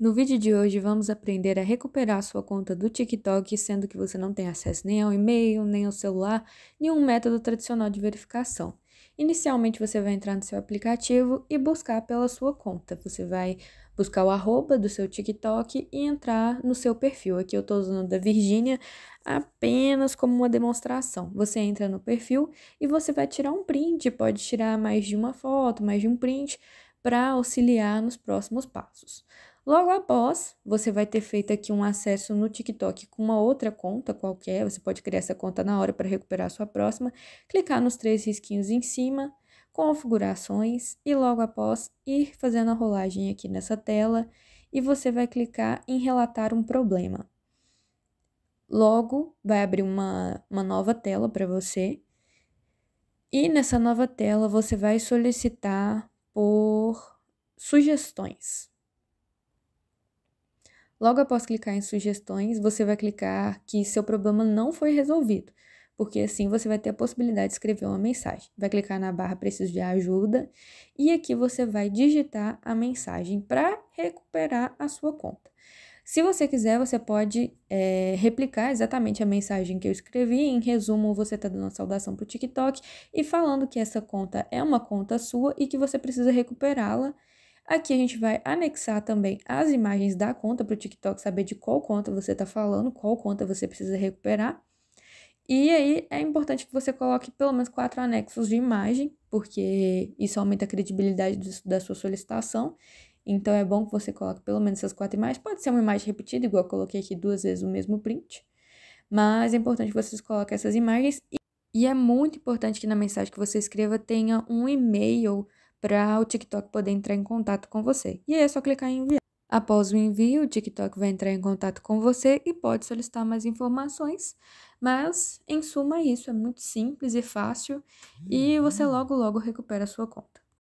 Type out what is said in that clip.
No vídeo de hoje vamos aprender a recuperar sua conta do TikTok, sendo que você não tem acesso nem ao e-mail, nem ao celular, nenhum método tradicional de verificação. Inicialmente você vai entrar no seu aplicativo e buscar pela sua conta. Você vai buscar o arroba do seu TikTok e entrar no seu perfil. Aqui eu estou usando da Virgínia apenas como uma demonstração. Você entra no perfil e você vai tirar um print, pode tirar mais de uma foto, mais de um print, para auxiliar nos próximos passos. Logo após, você vai ter feito aqui um acesso no TikTok com uma outra conta qualquer, você pode criar essa conta na hora para recuperar sua próxima, clicar nos três risquinhos em cima, configurações e logo após ir fazendo a rolagem aqui nessa tela e você vai clicar em relatar um problema. Logo, vai abrir uma, uma nova tela para você e nessa nova tela você vai solicitar por sugestões. Logo após clicar em sugestões, você vai clicar que seu problema não foi resolvido, porque assim você vai ter a possibilidade de escrever uma mensagem. Vai clicar na barra preciso de ajuda e aqui você vai digitar a mensagem para recuperar a sua conta. Se você quiser, você pode é, replicar exatamente a mensagem que eu escrevi. Em resumo, você está dando uma saudação para o TikTok e falando que essa conta é uma conta sua e que você precisa recuperá-la Aqui a gente vai anexar também as imagens da conta para o TikTok saber de qual conta você está falando, qual conta você precisa recuperar. E aí é importante que você coloque pelo menos quatro anexos de imagem, porque isso aumenta a credibilidade do, da sua solicitação. Então é bom que você coloque pelo menos essas quatro imagens. Pode ser uma imagem repetida, igual eu coloquei aqui duas vezes o mesmo print. Mas é importante que vocês coloquem essas imagens. E, e é muito importante que na mensagem que você escreva tenha um e-mail para o TikTok poder entrar em contato com você. E aí é só clicar em enviar. Após o envio, o TikTok vai entrar em contato com você e pode solicitar mais informações. Mas, em suma, é isso é muito simples e fácil e você uhum. logo, logo recupera a sua conta.